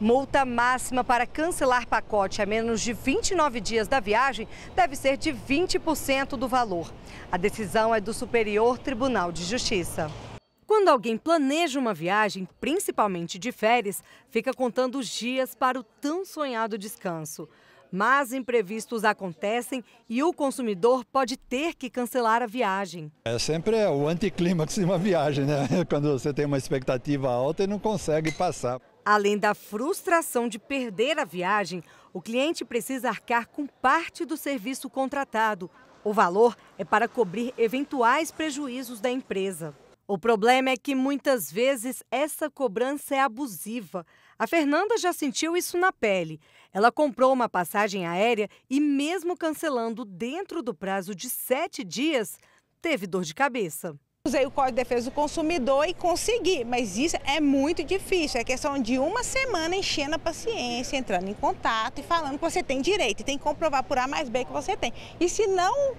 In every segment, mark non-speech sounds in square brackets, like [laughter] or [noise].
Multa máxima para cancelar pacote a menos de 29 dias da viagem deve ser de 20% do valor. A decisão é do Superior Tribunal de Justiça. Quando alguém planeja uma viagem, principalmente de férias, fica contando os dias para o tão sonhado descanso mas imprevistos acontecem e o consumidor pode ter que cancelar a viagem. É sempre é o anticlímax de uma viagem, né? [laughs] Quando você tem uma expectativa alta e não consegue passar. Além da frustração de perder a viagem, o cliente precisa arcar com parte do serviço contratado. O valor é para cobrir eventuais prejuízos da empresa. O problema é que muitas vezes essa cobrança é abusiva. A Fernanda já sentiu isso na pele. Ela comprou uma passagem aérea e, mesmo cancelando dentro do prazo de sete dias, teve dor de cabeça. Usei o Código de Defesa do Consumidor e consegui, mas isso é muito difícil. É questão de uma semana enchendo a paciência, entrando em contato e falando que você tem direito, e tem que comprovar por A mais B que você tem. E se não,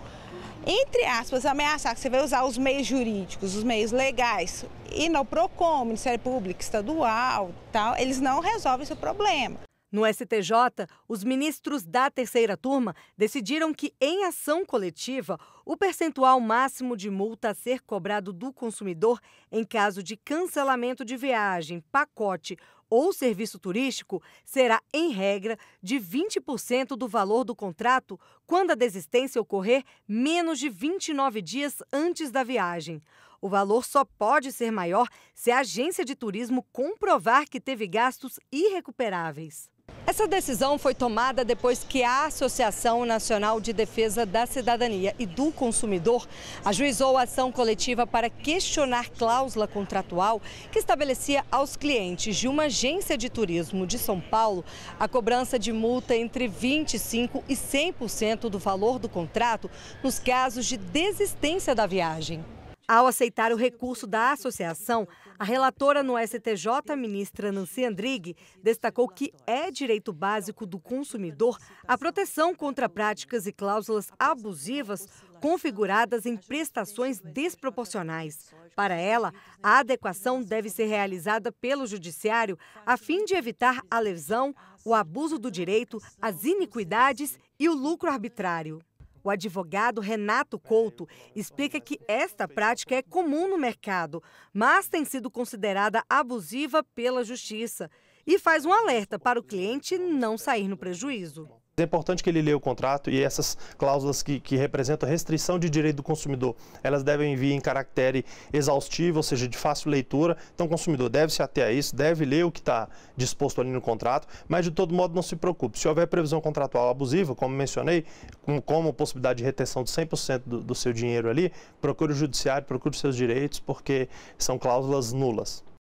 entre aspas, ameaçar que você vai usar os meios jurídicos, os meios legais, e no PROCON, Ministério Público Estadual, tal, eles não resolvem seu problema. No STJ, os ministros da terceira turma decidiram que, em ação coletiva, o percentual máximo de multa a ser cobrado do consumidor em caso de cancelamento de viagem, pacote ou serviço turístico será, em regra, de 20% do valor do contrato quando a desistência ocorrer menos de 29 dias antes da viagem. O valor só pode ser maior se a agência de turismo comprovar que teve gastos irrecuperáveis. Essa decisão foi tomada depois que a Associação Nacional de Defesa da Cidadania e do Consumidor ajuizou a ação coletiva para questionar cláusula contratual que estabelecia aos clientes de uma agência de turismo de São Paulo a cobrança de multa entre 25% e 100% do valor do contrato nos casos de desistência da viagem. Ao aceitar o recurso da associação, a relatora no STJ, ministra Nancy Andrighi, destacou que é direito básico do consumidor a proteção contra práticas e cláusulas abusivas configuradas em prestações desproporcionais. Para ela, a adequação deve ser realizada pelo Judiciário a fim de evitar a lesão, o abuso do direito, as iniquidades e o lucro arbitrário. O advogado Renato é, Couto explica que esta prática é comum no mercado, mas tem sido considerada abusiva pela justiça e faz um alerta para o cliente não sair no prejuízo. É importante que ele leia o contrato e essas cláusulas que, que representam restrição de direito do consumidor, elas devem vir em caractere exaustivo, ou seja, de fácil leitura. Então o consumidor deve se ater a isso, deve ler o que está disposto ali no contrato, mas de todo modo não se preocupe. Se houver previsão contratual abusiva, como mencionei, como possibilidade de retenção de 100% do, do seu dinheiro ali, procure o judiciário, procure os seus direitos, porque são cláusulas nulas.